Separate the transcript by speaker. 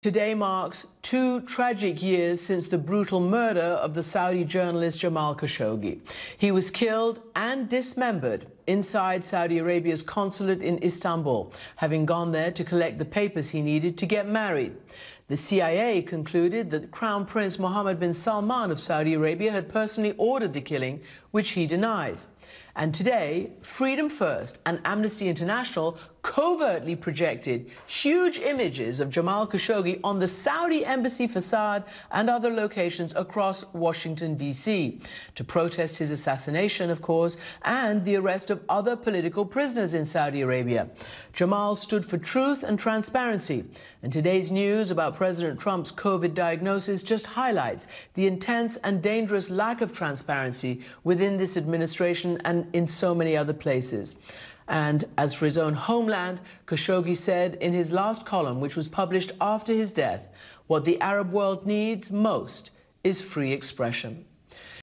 Speaker 1: Today marks two tragic years since the brutal murder of the Saudi journalist Jamal Khashoggi. He was killed and dismembered inside Saudi Arabia's consulate in Istanbul, having gone there to collect the papers he needed to get married. The CIA concluded that Crown Prince Mohammed bin Salman of Saudi Arabia had personally ordered the killing, which he denies. And today, Freedom First and Amnesty International covertly projected huge images of Jamal Khashoggi on the Saudi embassy facade and other locations across Washington, D.C., to protest his assassination, of course, and the arrest of other political prisoners in Saudi Arabia. Jamal stood for truth and transparency. And today's news about President Trump's COVID diagnosis just highlights the intense and dangerous lack of transparency within this administration and in so many other places. And as for his own homeland, Khashoggi said in his last column, which was published after his death, what the Arab world needs most is free expression.